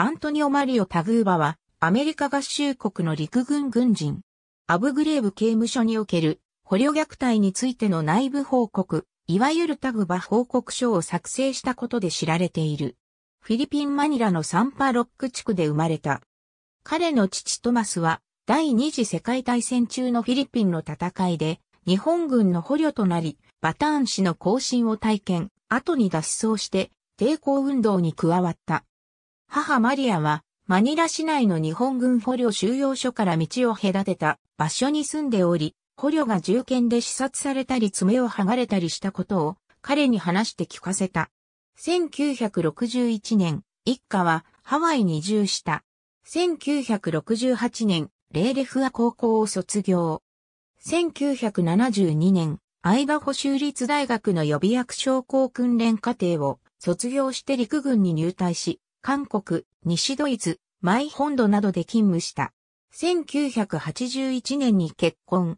アントニオ・マリオ・タグーバは、アメリカ合衆国の陸軍軍人。アブグレーブ刑務所における捕虜虐待についての内部報告、いわゆるタグバ報告書を作成したことで知られている。フィリピン・マニラのサンパロック地区で生まれた。彼の父トマスは、第二次世界大戦中のフィリピンの戦いで、日本軍の捕虜となり、バターン氏の行進を体験、後に脱走して、抵抗運動に加わった。母マリアは、マニラ市内の日本軍捕虜収容所から道を隔てた場所に住んでおり、捕虜が銃剣で刺殺されたり爪を剥がれたりしたことを彼に話して聞かせた。1961年、一家はハワイに移住した。1968年、レーレフア高校を卒業。1972年、アイバホ州立大学の予備役商工訓練課程を卒業して陸軍に入隊し、韓国、西ドイツ、マイホンドなどで勤務した。1981年に結婚。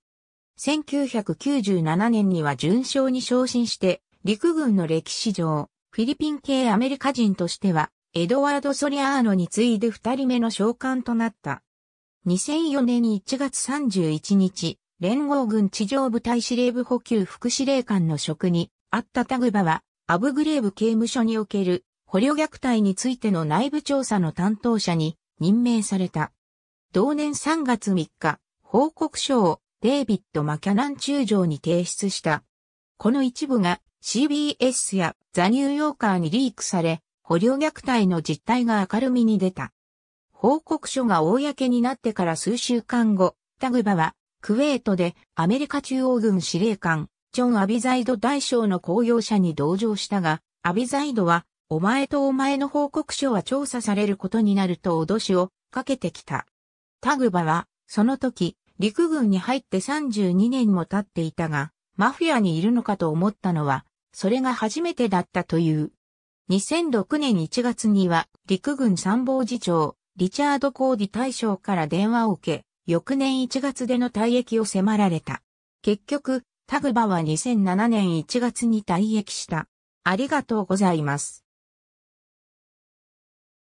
1997年には順将に昇進して、陸軍の歴史上、フィリピン系アメリカ人としては、エドワード・ソリアーノに次いで二人目の召喚となった。2004年1月31日、連合軍地上部隊司令部補給副司令官の職にあったタグバは、アブグレーブ刑務所における捕虜虐待についての内部調査の担当者に任命された。同年3月3日、報告書をデイビッド・マキャナン中将に提出した。この一部が CBS やザ・ニューヨーカーにリークされ、捕虜虐待の実態が明るみに出た。報告書が公になってから数週間後、タグバは、クウェートでアメリカ中央軍司令官、ジョン・アビザイド大将の公用車に同乗したが、アビザイドはお前とお前の報告書は調査されることになると脅しをかけてきた。タグバは、その時、陸軍に入って32年も経っていたが、マフィアにいるのかと思ったのは、それが初めてだったという。2006年1月には、陸軍参謀次長、リチャード・コーディ大将から電話を受け、翌年1月での退役を迫られた。結局、タグバは2007年1月に退役した。ありがとうございます。